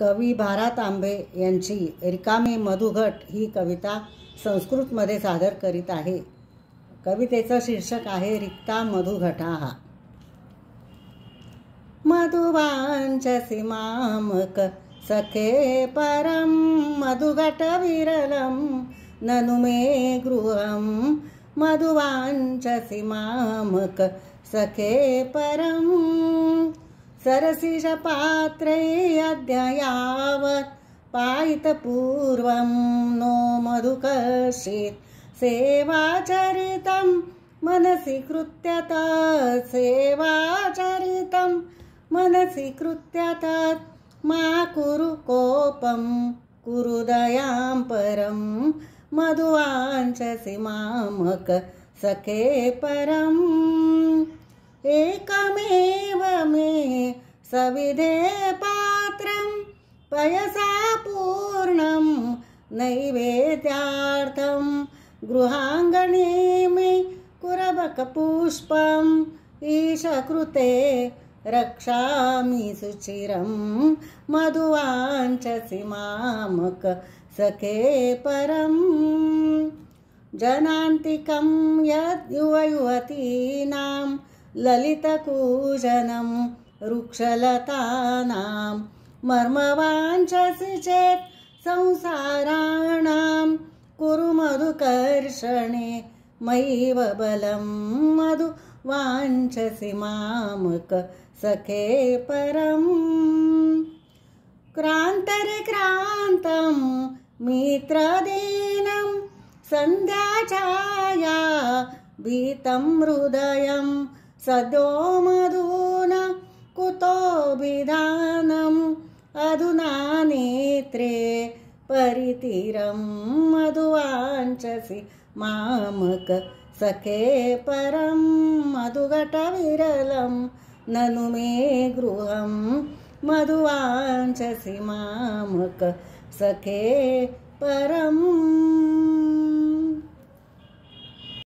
कवी भारा तांबे यांची रिकामे मधुघट ही कविता संस्कृतमध्ये सादर करीत आहे कवितेचं शीर्षक आहे रिक्ता मधुघटा हा मधुवाञ्चसि मामक सखे परं मधुघटविरलं ननु मे गृहम मधुवाञ्चसि मामक सखे परम् सरसिषपात्रैरद्य यावत् पायितपूर्वं नो मधुकर्षित् सेवाचरितं मनसि कृत्य सेवाचरितं मनसि कृत्य तत् मा कुरु कोपं दयां परं मामक सखे परम् एकमेव सविधे पात्रं पयसा पूर्णं नैवेद्यार्थं गृहाङ्गणेमि कुरबकपुष्पम् ईशकृते रक्षामि सुचिरं मधुवाञ्चसि सखे परम् जनान्तिकं यद्युवयुवतीनां ललितकूजनम् वृक्षलतानां मर्मवाञ्छसि चेत् संसाराणां कुरु मधुकर्षणे मैव बलं मधु वाञ्छसि मामक सखे परम् क्रान्तर्क्रान्तं मित्रदीनं सन्ध्याछाया भीतं हृदयं सदो मधु कुतो विधानम् अधुना नेत्रे परितिरं मधुवाञ्चसि मामक सखे परं मधुघटविरलं ननु मे गृहं मधुवाञ्चसि मामक सखे पर